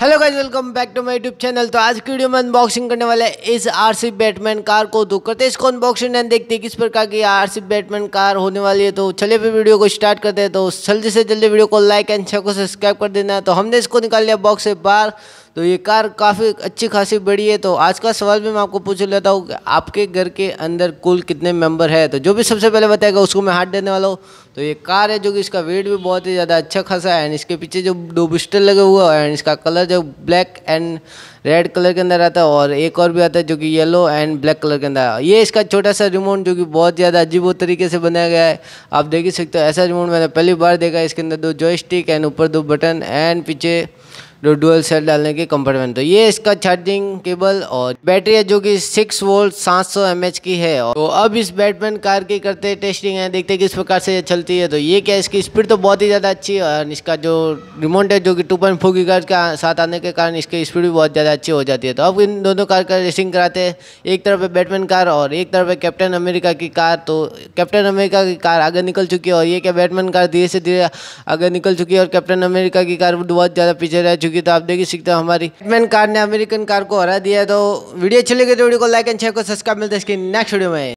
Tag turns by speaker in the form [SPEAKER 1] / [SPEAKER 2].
[SPEAKER 1] hello guys welcome back to my YouTube channel तो आज की वीडियो में अनबॉक्सिंग करने वाले इस आरसी बैटमैन कार को तो करते हैं इसको अनबॉक्सिंग एंड देखते हैं किस प्रकार की आरसी बैटमैन कार होने वाली है तो चले फिर वीडियो को स्टार्ट करते हैं तो जल्दी से जल्दी वीडियो को लाइक एंड शेयर को सब्सक्राइब कर देना तो हमने इसको निकाल लिया बॉक्स से बाहर तो ये कार काफ़ी अच्छी खासी बड़ी है तो आज का सवाल भी मैं आपको पूछ लेता हूँ कि आपके घर के अंदर कुल कितने मेंबर है तो जो भी सबसे पहले बताएगा उसको मैं हाथ देने वाला हूँ तो ये कार है जो कि इसका वेट भी बहुत ही ज़्यादा अच्छा खासा है एंड इसके पीछे जो दो बिस्टर लगे हुआ है एंड इसका कलर जो ब्लैक एंड रेड कलर के अंदर आता है और एक और भी आता है जो कि येलो एंड ब्लैक कलर के अंदर ये इसका छोटा सा रिमोट जो कि बहुत ज़्यादा अजीब तरीके से बनाया गया है आप देख ही सकते हो ऐसा रिमोट मैंने पहली बार देखा इसके अंदर दो जॉय एंड ऊपर दो बटन एंड पीछे जो डुअल सेल डालने के कंपार्टमेंट तो ये इसका चार्जिंग केबल और बैटरी है जो कि 6 वोल्ट 700 एच की है तो अब इस बैटमैन कार की करते हैं टेस्टिंग है देखते हैं किस प्रकार से ये चलती है तो ये क्या इसकी स्पीड तो बहुत ही ज़्यादा अच्छी है और इसका जो रिमोट है जो कि टू पॉइंट फोर के साथ आने के कारण इसकी स्पीड भी बहुत ज़्यादा अच्छी हो जाती है तो अब इन दोनों कार का रेसिंग कराते हैं एक तरफ है बैटमैन कार और एक तरफ है कैप्टन अमेरिका की कार तो कैप्टन अमेरिका की कार आगे निकल चुकी है और ये क्या बैटमैन कार धीरे से धीरे आगे निकल चुकी है और कैप्टन अमेरिका की कार बहुत ज़्यादा पीछे रह चुकी चुकी तो आप देख ही सकते हो हमारी मैन कार ने अमेरिकन कार को हरा दिया तो वीडियो अच्छी लगी तो वीडियो को लाइक एंड शेयर को सब्सक्राइब मिलता है इसकी नेक्स्ट वीडियो में